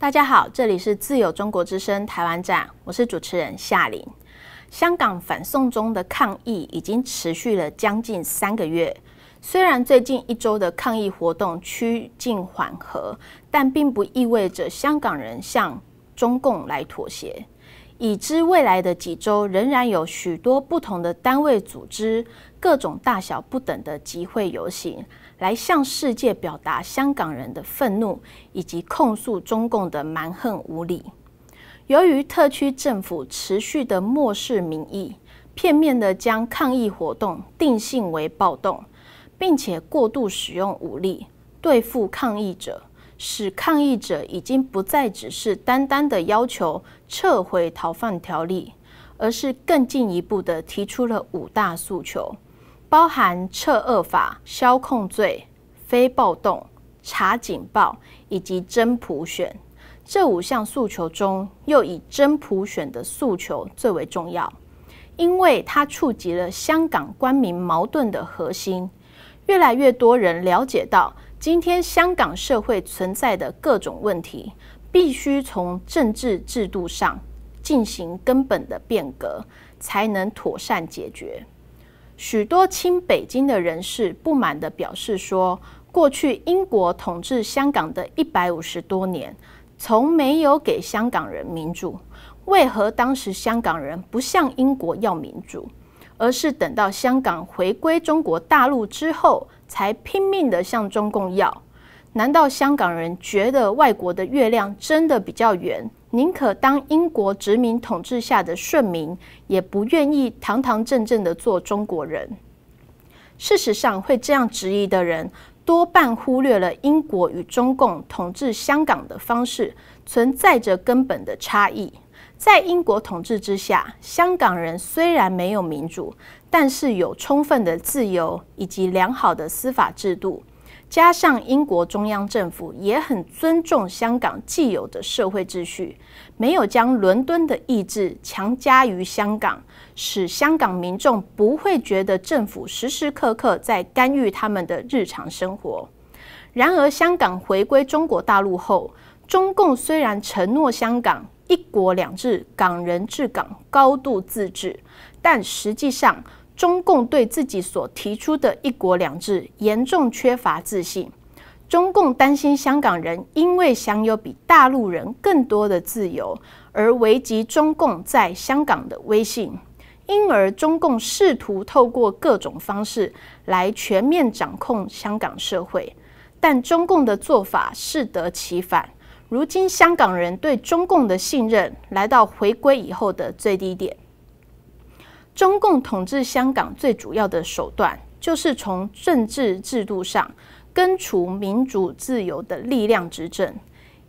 大家好，这里是自由中国之声台湾站，我是主持人夏琳。香港反送中的抗议已经持续了将近三个月，虽然最近一周的抗议活动趋近缓和，但并不意味着香港人向中共来妥协。已知未来的几周仍然有许多不同的单位、组织、各种大小不等的集会、游行，来向世界表达香港人的愤怒以及控诉中共的蛮横无理。由于特区政府持续的漠视民意，片面的将抗议活动定性为暴动，并且过度使用武力对付抗议者。使抗议者已经不再只是单单的要求撤回逃犯条例，而是更进一步的提出了五大诉求，包含撤恶法、消控罪、非暴动、查警报以及真普选。这五项诉求中，又以真普选的诉求最为重要，因为它触及了香港官民矛盾的核心。越来越多人了解到。今天香港社会存在的各种问题，必须从政治制度上进行根本的变革，才能妥善解决。许多亲北京的人士不满地表示说：“过去英国统治香港的一百五十多年，从没有给香港人民主，为何当时香港人不向英国要民主？”而是等到香港回归中国大陆之后，才拼命的向中共要。难道香港人觉得外国的月亮真的比较圆，宁可当英国殖民统治下的顺民，也不愿意堂堂正正的做中国人？事实上，会这样质疑的人，多半忽略了英国与中共统治香港的方式存在着根本的差异。在英国统治之下，香港人虽然没有民主，但是有充分的自由以及良好的司法制度，加上英国中央政府也很尊重香港既有的社会秩序，没有将伦敦的意志强加于香港，使香港民众不会觉得政府时时刻刻在干预他们的日常生活。然而，香港回归中国大陆后，中共虽然承诺香港。一国两制，港人治港，高度自治。但实际上，中共对自己所提出的一国两制严重缺乏自信。中共担心香港人因为享有比大陆人更多的自由而危及中共在香港的威信，因而中共试图透过各种方式来全面掌控香港社会，但中共的做法适得其反。如今，香港人对中共的信任来到回归以后的最低点。中共统治香港最主要的手段就是从政治制度上根除民主自由的力量执政，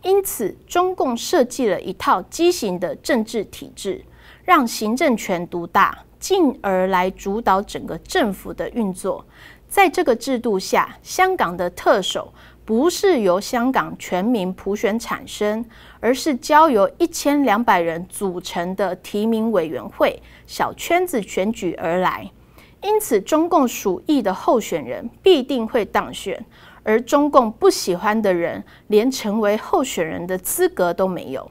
因此，中共设计了一套畸形的政治体制，让行政权独大，进而来主导整个政府的运作。在这个制度下，香港的特首。不是由香港全民普选产生，而是交由一千两百人组成的提名委员会小圈子选举而来。因此，中共属意的候选人必定会当选，而中共不喜欢的人连成为候选人的资格都没有。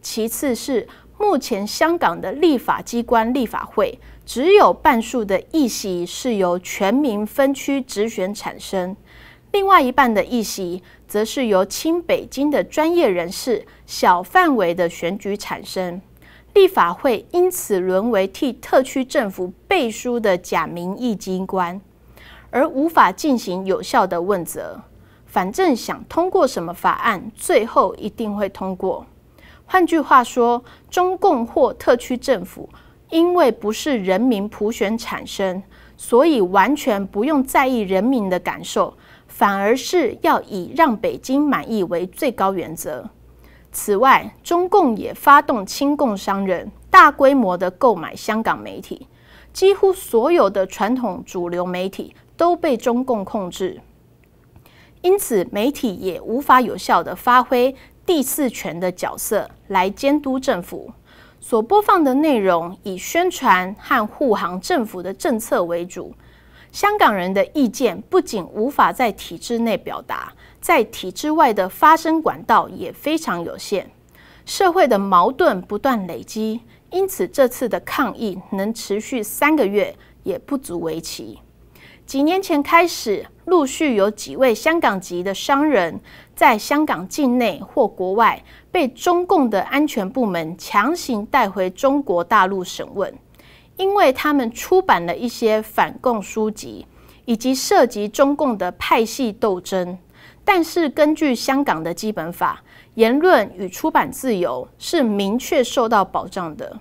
其次是目前香港的立法机关立法会只有半数的议席是由全民分区直选产生。另外一半的议席，则是由亲北京的专业人士小范围的选举产生。立法会因此沦为替特区政府背书的假民意机关，而无法进行有效的问责。反正想通过什么法案，最后一定会通过。换句话说，中共或特区政府因为不是人民普选产生，所以完全不用在意人民的感受。反而是要以让北京满意为最高原则。此外，中共也发动亲共商人大规模的购买香港媒体，几乎所有的传统主流媒体都被中共控制，因此媒体也无法有效的发挥第四权的角色来监督政府。所播放的内容以宣传和护航政府的政策为主。香港人的意见不仅无法在体制内表达，在体制外的发声管道也非常有限。社会的矛盾不断累积，因此这次的抗议能持续三个月也不足为奇。几年前开始，陆续有几位香港籍的商人在香港境内或国外被中共的安全部门强行带回中国大陆审问。因为他们出版了一些反共书籍，以及涉及中共的派系斗争，但是根据香港的基本法，言论与出版自由是明确受到保障的。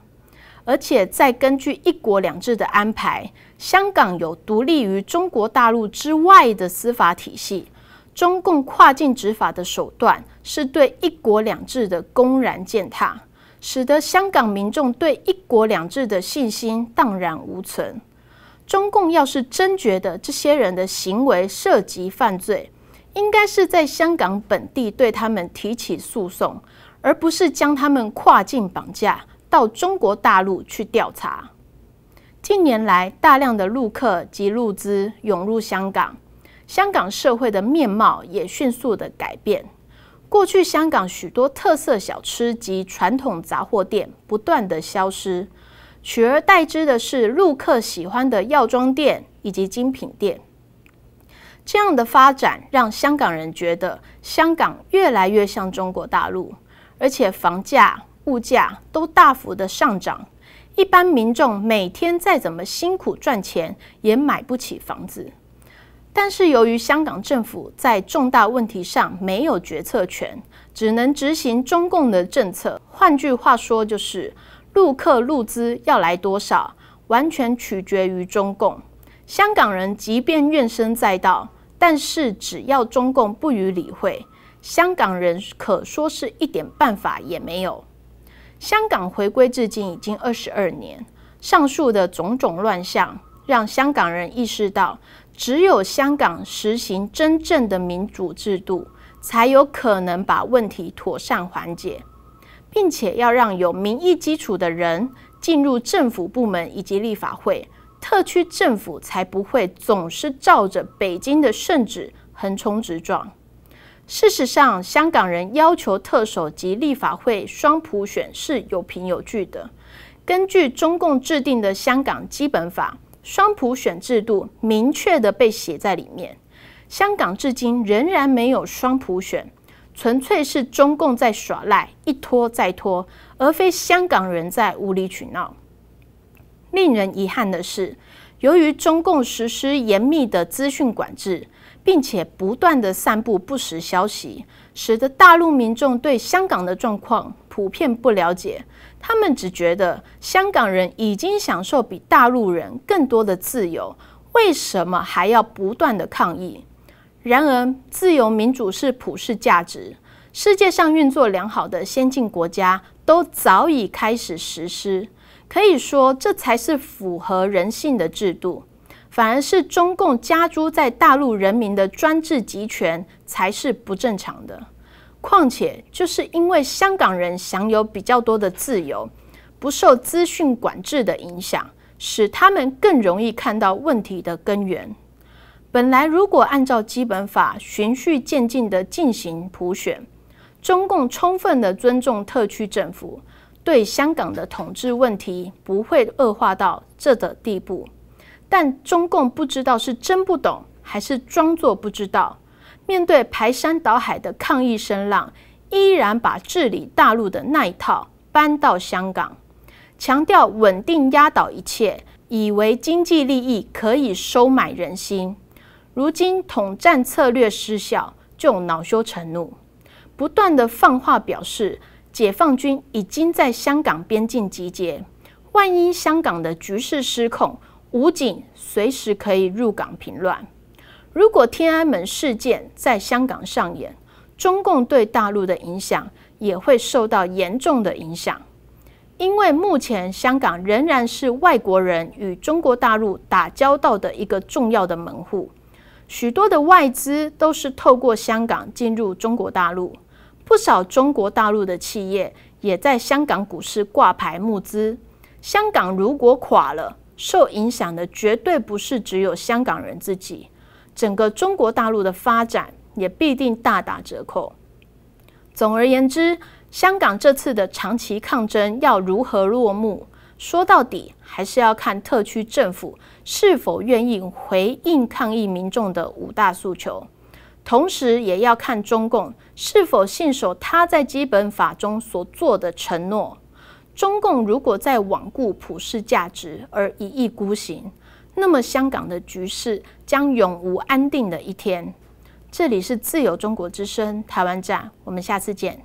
而且再根据一国两制的安排，香港有独立于中国大陆之外的司法体系。中共跨境执法的手段是对一国两制的公然践踏。使得香港民众对“一国两制”的信心荡然无存。中共要是真觉得这些人的行为涉及犯罪，应该是在香港本地对他们提起诉讼，而不是将他们跨境绑架到中国大陆去调查。近年来，大量的陆客及陆资涌入香港，香港社会的面貌也迅速的改变。过去，香港许多特色小吃及传统杂货店不断的消失，取而代之的是陆客喜欢的药妆店以及精品店。这样的发展让香港人觉得香港越来越像中国大陆，而且房价、物价都大幅的上涨。一般民众每天再怎么辛苦赚钱，也买不起房子。但是，由于香港政府在重大问题上没有决策权，只能执行中共的政策。换句话说，就是陆客陆资要来多少，完全取决于中共。香港人即便怨声载道，但是只要中共不予理会，香港人可说是一点办法也没有。香港回归至今已经二十二年，上述的种种乱象，让香港人意识到。只有香港实行真正的民主制度，才有可能把问题妥善缓解，并且要让有民意基础的人进入政府部门以及立法会，特区政府才不会总是照着北京的圣旨横冲直撞。事实上，香港人要求特首及立法会双普选是有凭有据的。根据中共制定的《香港基本法》。双普选制度明确的被写在里面，香港至今仍然没有双普选，纯粹是中共在耍赖，一拖再拖，而非香港人在无理取闹。令人遗憾的是，由于中共实施严密的资讯管制，并且不断的散布不实消息，使得大陆民众对香港的状况。普遍不了解，他们只觉得香港人已经享受比大陆人更多的自由，为什么还要不断的抗议？然而，自由民主是普世价值，世界上运作良好的先进国家都早已开始实施，可以说这才是符合人性的制度。反而是中共加诸在大陆人民的专制集权才是不正常的。况且，就是因为香港人享有比较多的自由，不受资讯管制的影响，使他们更容易看到问题的根源。本来，如果按照基本法循序渐进的进行普选，中共充分的尊重特区政府，对香港的统治问题不会恶化到这个地步。但中共不知道是真不懂，还是装作不知道。面对排山倒海的抗议声浪，依然把治理大陆的那一套搬到香港，强调稳定压倒一切，以为经济利益可以收买人心。如今统战策略失效，就恼羞成怒，不断的放话表示，解放军已经在香港边境集结，万一香港的局势失控，武警随时可以入港平乱。如果天安门事件在香港上演，中共对大陆的影响也会受到严重的影响。因为目前香港仍然是外国人与中国大陆打交道的一个重要的门户，许多的外资都是透过香港进入中国大陆，不少中国大陆的企业也在香港股市挂牌募资。香港如果垮了，受影响的绝对不是只有香港人自己。整个中国大陆的发展也必定大打折扣。总而言之，香港这次的长期抗争要如何落幕，说到底还是要看特区政府是否愿意回应抗议民众的五大诉求，同时也要看中共是否信守他在基本法中所做的承诺。中共如果在罔顾普世价值而一意孤行，那么，香港的局势将永无安定的一天。这里是自由中国之声台湾站，我们下次见。